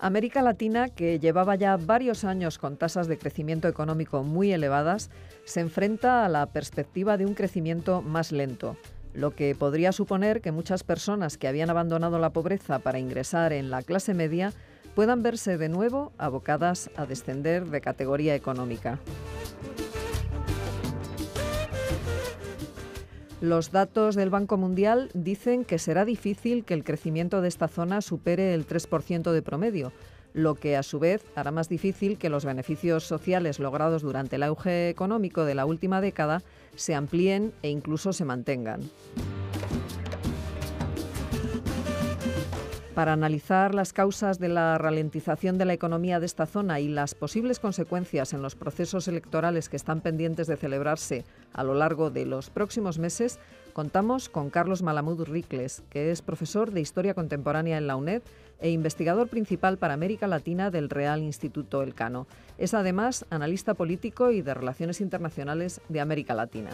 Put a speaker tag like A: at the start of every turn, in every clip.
A: América Latina, que llevaba ya varios años con tasas de crecimiento económico muy elevadas, se enfrenta a la perspectiva de un crecimiento más lento, lo que podría suponer que muchas personas que habían abandonado la pobreza para ingresar en la clase media puedan verse de nuevo abocadas a descender de categoría económica. Los datos del Banco Mundial dicen que será difícil que el crecimiento de esta zona supere el 3% de promedio, lo que a su vez hará más difícil que los beneficios sociales logrados durante el auge económico de la última década se amplíen e incluso se mantengan. Para analizar las causas de la ralentización de la economía de esta zona y las posibles consecuencias en los procesos electorales que están pendientes de celebrarse a lo largo de los próximos meses, contamos con Carlos Malamud Ricles, que es profesor de Historia Contemporánea en la UNED e investigador principal para América Latina del Real Instituto Elcano. Es además analista político y de Relaciones Internacionales de América Latina.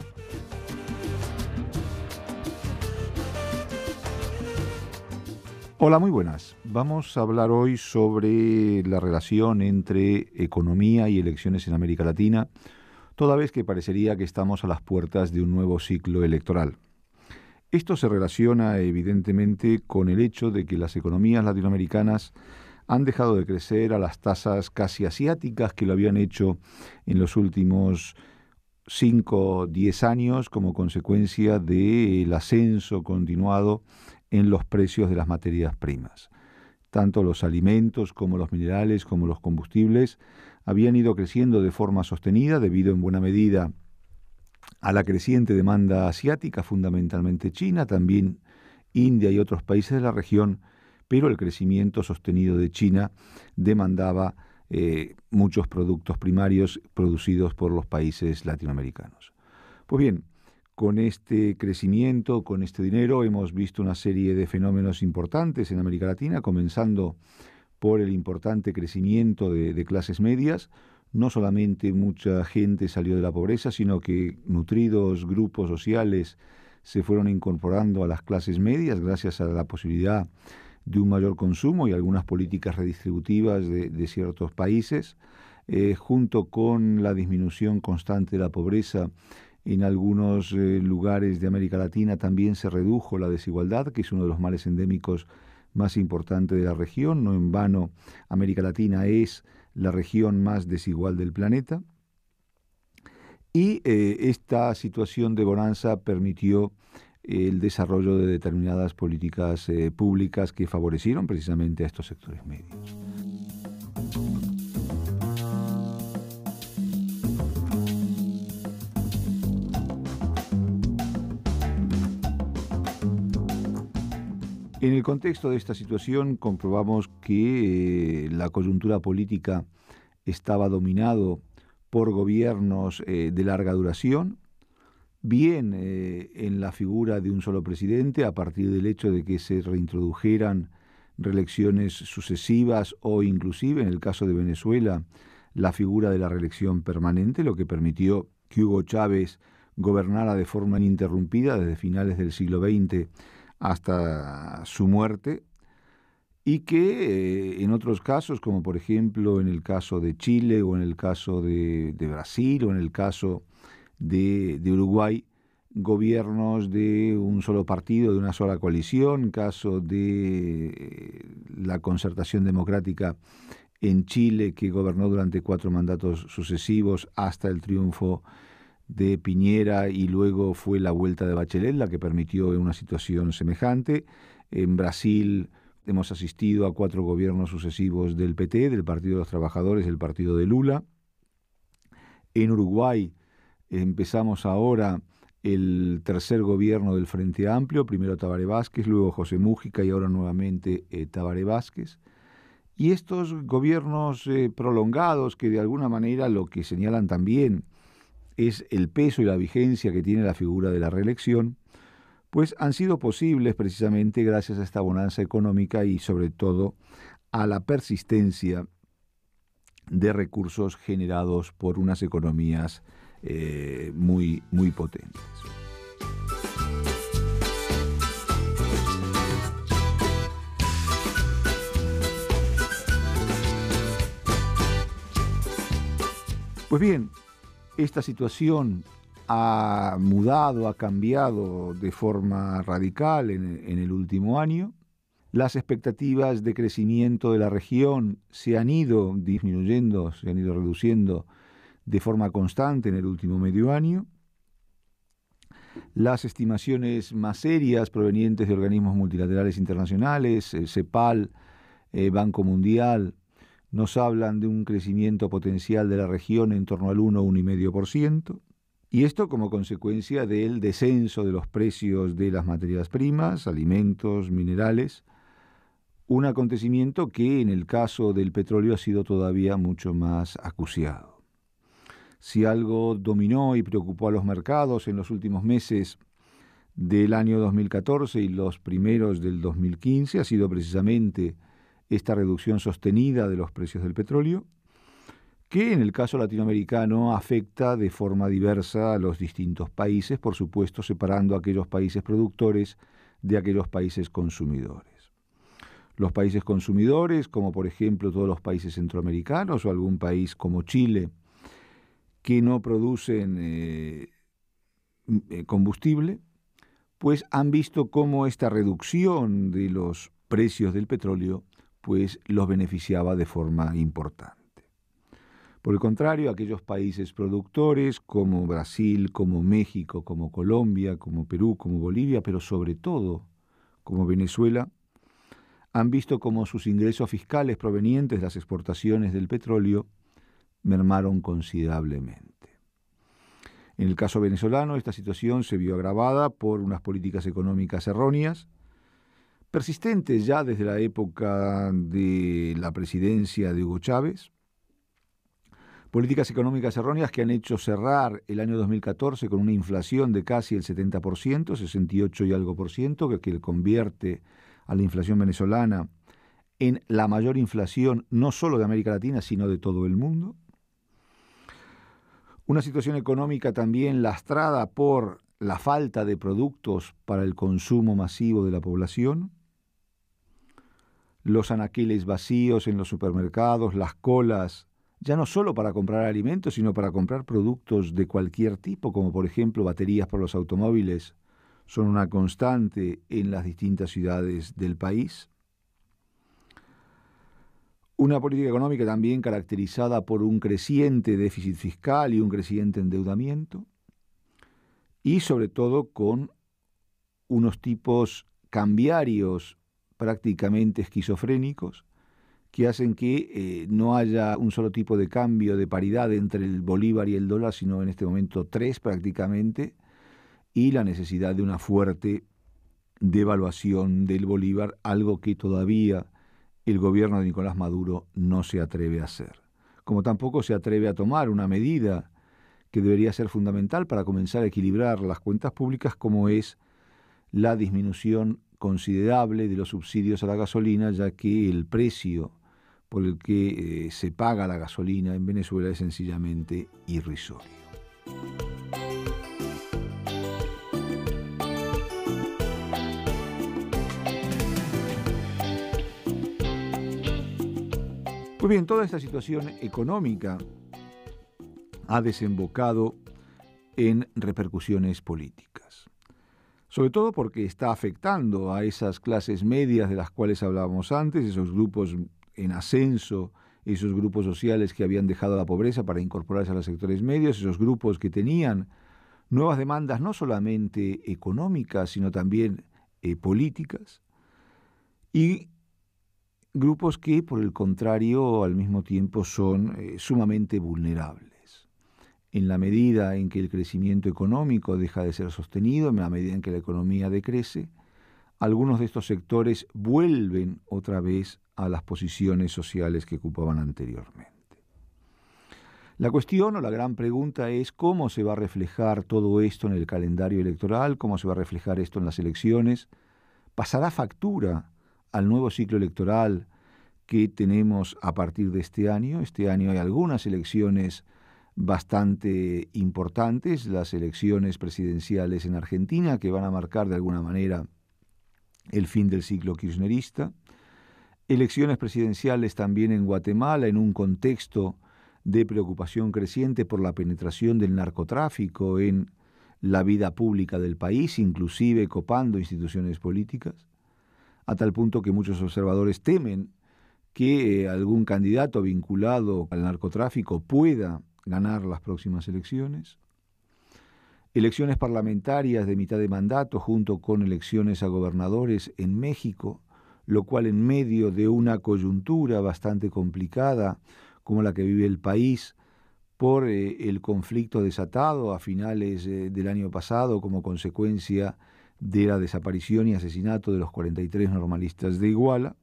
B: Hola, muy buenas. Vamos a hablar hoy sobre la relación entre economía y elecciones en América Latina, toda vez que parecería que estamos a las puertas de un nuevo ciclo electoral. Esto se relaciona evidentemente con el hecho de que las economías latinoamericanas han dejado de crecer a las tasas casi asiáticas que lo habían hecho en los últimos 5, 10 años como consecuencia del ascenso continuado en los precios de las materias primas. Tanto los alimentos como los minerales como los combustibles habían ido creciendo de forma sostenida debido en buena medida a la creciente demanda asiática, fundamentalmente China, también India y otros países de la región, pero el crecimiento sostenido de China demandaba eh, muchos productos primarios producidos por los países latinoamericanos. Pues bien, con este crecimiento, con este dinero, hemos visto una serie de fenómenos importantes en América Latina, comenzando por el importante crecimiento de, clases medias. No solamente mucha gente salió de la pobreza, sino que nutridos grupos sociales se fueron incorporando a las clases medias gracias a la posibilidad de un mayor consumo y algunas políticas redistributivas de, ciertos países, eh, junto con la disminución constante de la pobreza en algunos eh, lugares de América Latina también se redujo la desigualdad, que es uno de los males endémicos más importantes de la región. No en vano, América Latina es la región más desigual del planeta. Y eh, esta situación de bonanza permitió eh, el desarrollo de determinadas políticas públicas que favorecieron precisamente a estos sectores medios. En el contexto de esta situación comprobamos que eh, la coyuntura política estaba dominado por gobiernos eh, de larga duración, bien eh, en la figura de un solo presidente, a partir del hecho de que se reintrodujeran reelecciones sucesivas o inclusive, en el caso de Venezuela, la figura de la reelección permanente, lo que permitió que Hugo Chávez gobernara de forma ininterrumpida desde finales del siglo XX hasta su muerte y que eh, en otros casos, como por ejemplo en el caso de Chile o en el caso de, Brasil o en el caso de, Uruguay, gobiernos de un solo partido, de una sola coalición, caso de eh, la concertación democrática en Chile que gobernó durante cuatro mandatos sucesivos hasta el triunfo de Piñera y luego fue la vuelta de Bachelet la que permitió una situación semejante. En Brasil hemos asistido a cuatro gobiernos sucesivos del PT, del Partido de los Trabajadores, del Partido de Lula. En Uruguay empezamos ahora el tercer gobierno del Frente Amplio, primero Tabaré Vázquez, luego José Mújica y ahora nuevamente eh, Tabaré Vázquez. Y estos gobiernos eh, prolongados que de alguna manera lo que señalan también es el peso y la vigencia que tiene la figura de la reelección, pues han sido posibles precisamente gracias a esta bonanza económica y sobre todo a la persistencia de recursos generados por unas economías eh, muy, muy potentes. Pues bien, esta situación ha mudado, ha cambiado de forma radical en, el último año. Las expectativas de crecimiento de la región se han ido disminuyendo, se han ido reduciendo de forma constante en el último medio año. Las estimaciones más serias provenientes de organismos multilaterales internacionales, eh, CEPAL, eh, Banco Mundial, nos hablan de un crecimiento potencial de la región en torno al 1 1,5%, y esto como consecuencia del descenso de los precios de las materias primas, alimentos, minerales, un acontecimiento que en el caso del petróleo ha sido todavía mucho más acuciado. Si algo dominó y preocupó a los mercados en los últimos meses del año 2014 y los primeros del 2015 ha sido precisamente esta reducción sostenida de los precios del petróleo, que en el caso latinoamericano afecta de forma diversa a los distintos países, por supuesto separando a aquellos países productores de aquellos países consumidores. Los países consumidores, como por ejemplo todos los países centroamericanos o algún país como Chile, que no producen eh, combustible, pues han visto cómo esta reducción de los precios del petróleo pues los beneficiaba de forma importante. Por el contrario, aquellos países productores como Brasil, como México, como Colombia, como Perú, como Bolivia, pero sobre todo como Venezuela, han visto cómo sus ingresos fiscales provenientes de las exportaciones del petróleo mermaron considerablemente. En el caso venezolano, esta situación se vio agravada por unas políticas económicas erróneas persistente ya desde la época de la presidencia de Hugo Chávez, políticas económicas erróneas que han hecho cerrar el año 2014 con una inflación de casi el 70%, 68 y algo por ciento, que, que convierte a la inflación venezolana en la mayor inflación no solo de América Latina, sino de todo el mundo. Una situación económica también lastrada por la falta de productos para el consumo masivo de la población los anaqueles vacíos en los supermercados, las colas, ya no solo para comprar alimentos, sino para comprar productos de cualquier tipo, como por ejemplo baterías para los automóviles, son una constante en las distintas ciudades del país. Una política económica también caracterizada por un creciente déficit fiscal y un creciente endeudamiento, y sobre todo con unos tipos cambiarios prácticamente esquizofrénicos que hacen que eh, no haya un solo tipo de cambio de paridad entre el bolívar y el dólar, sino en este momento tres prácticamente, y la necesidad de una fuerte devaluación del bolívar, algo que todavía el gobierno de Nicolás Maduro no se atreve a hacer. Como tampoco se atreve a tomar una medida que debería ser fundamental para comenzar a equilibrar las cuentas públicas, como es la disminución considerable de los subsidios a la gasolina, ya que el precio por el que eh, se paga la gasolina en Venezuela es sencillamente irrisorio. Pues bien, toda esta situación económica ha desembocado en repercusiones políticas sobre todo porque está afectando a esas clases medias de las cuales hablábamos antes, esos grupos en ascenso, esos grupos sociales que habían dejado la pobreza para incorporarse a los sectores medios, esos grupos que tenían nuevas demandas no solamente económicas, sino también eh, políticas, y grupos que, por el contrario, al mismo tiempo son eh, sumamente vulnerables en la medida en que el crecimiento económico deja de ser sostenido, en la medida en que la economía decrece, algunos de estos sectores vuelven otra vez a las posiciones sociales que ocupaban anteriormente. La cuestión o la gran pregunta es cómo se va a reflejar todo esto en el calendario electoral, cómo se va a reflejar esto en las elecciones, pasará factura al nuevo ciclo electoral que tenemos a partir de este año. Este año hay algunas elecciones bastante importantes, las elecciones presidenciales en Argentina, que van a marcar de alguna manera el fin del ciclo kirchnerista, elecciones presidenciales también en Guatemala, en un contexto de preocupación creciente por la penetración del narcotráfico en la vida pública del país, inclusive copando instituciones políticas, a tal punto que muchos observadores temen que eh, algún candidato vinculado al narcotráfico pueda ganar las próximas elecciones, elecciones parlamentarias de mitad de mandato junto con elecciones a gobernadores en México, lo cual en medio de una coyuntura bastante complicada como la que vive el país por eh, el conflicto desatado a finales eh, del año pasado como consecuencia de la desaparición y asesinato de los 43 normalistas de Iguala,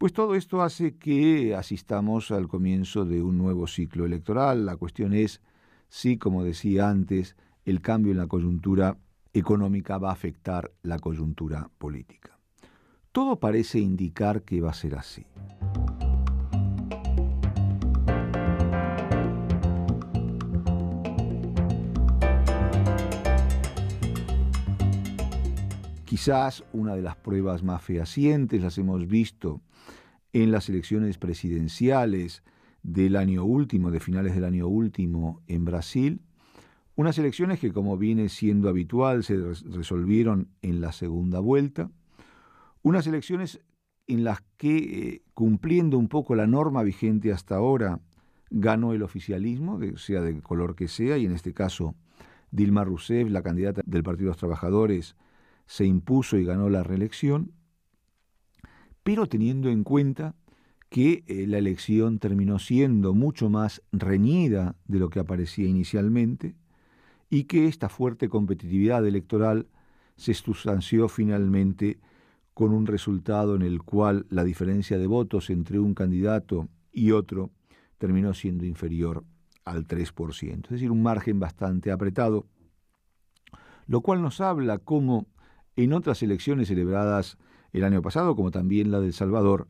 B: pues todo esto hace que asistamos al comienzo de un nuevo ciclo electoral. La cuestión es si, como decía antes, el cambio en la coyuntura económica va a afectar la coyuntura política. Todo parece indicar que va a ser así. quizás una de las pruebas más fehacientes, las hemos visto en las elecciones presidenciales del año último, de finales del año último en Brasil, unas elecciones que, como viene siendo habitual, se resolvieron en la segunda vuelta, unas elecciones en las que, eh, cumpliendo un poco la norma vigente hasta ahora, ganó el oficialismo, sea de color que sea, y en este caso Dilma Rousseff, la candidata del Partido de los Trabajadores, se impuso y ganó la reelección, pero teniendo en cuenta que eh, la elección terminó siendo mucho más reñida de lo que aparecía inicialmente y que esta fuerte competitividad electoral se sustanció finalmente con un resultado en el cual la diferencia de votos entre un candidato y otro terminó siendo inferior al 3%, es decir, un margen bastante apretado, lo cual nos habla cómo en otras elecciones celebradas el año pasado, como también la del Salvador,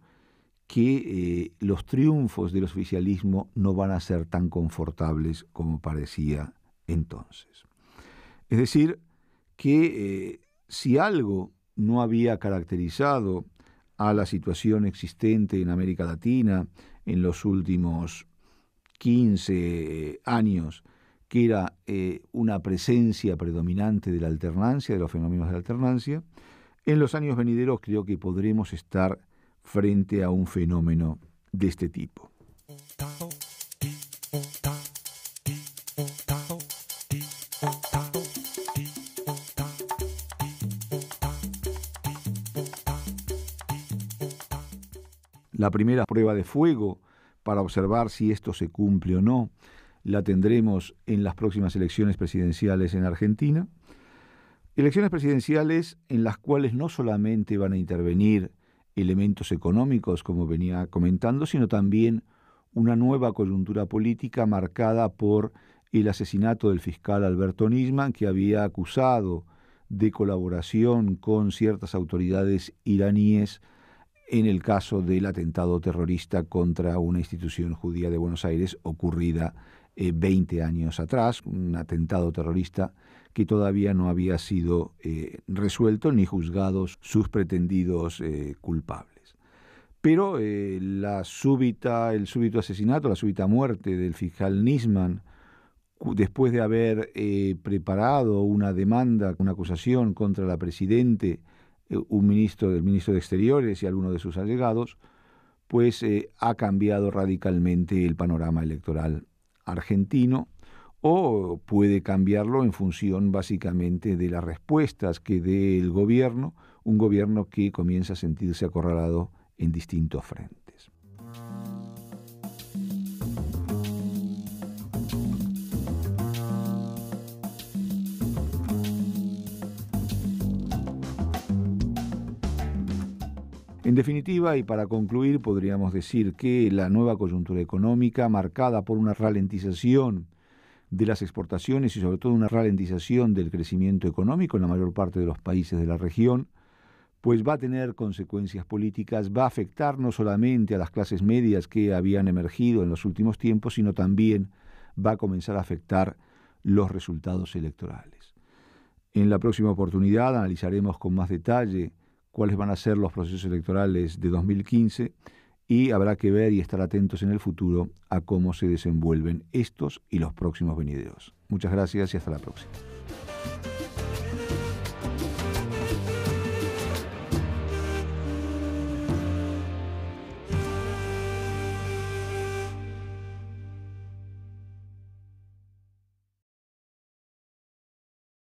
B: que eh, los triunfos del oficialismo no van a ser tan confortables como parecía entonces. Es decir, que eh, si algo no había caracterizado a la situación existente en América Latina en los últimos 15 eh, años que era eh, una presencia predominante de la alternancia, de los fenómenos de alternancia, en los años venideros creo que podremos estar frente a un fenómeno de este tipo. La primera prueba de fuego para observar si esto se cumple o no la tendremos en las próximas elecciones presidenciales en Argentina. Elecciones presidenciales en las cuales no solamente van a intervenir elementos económicos, como venía comentando, sino también una nueva coyuntura política marcada por el asesinato del fiscal Alberto Nisman, que había acusado de colaboración con ciertas autoridades iraníes en el caso del atentado terrorista contra una institución judía de Buenos Aires ocurrida 20 eh, años atrás, un atentado terrorista que todavía no había sido eh, resuelto ni juzgados sus pretendidos eh, culpables. Pero la súbita, el súbito asesinato, la súbita muerte del fiscal Nisman, después de haber preparado una demanda, una acusación contra la presidente, un ministro del ministro de Exteriores y algunos de sus allegados, pues ha cambiado radicalmente el panorama electoral argentino o puede cambiarlo en función básicamente de las respuestas que dé el gobierno, un gobierno que comienza a sentirse acorralado en distintos frentes. En definitiva, y para concluir, podríamos decir que la nueva coyuntura económica, marcada por una ralentización de las exportaciones y sobre todo una ralentización del crecimiento económico en la mayor parte de los países de la región, pues va a tener consecuencias políticas, va a afectar no solamente a las clases medias que habían emergido en los últimos tiempos, sino también va a comenzar a afectar los resultados electorales. En la próxima oportunidad analizaremos con más detalle cuáles van a ser los procesos electorales de 2015 y habrá que ver y estar atentos en el futuro a cómo se desenvuelven estos y los próximos venideros. Muchas gracias y hasta la próxima.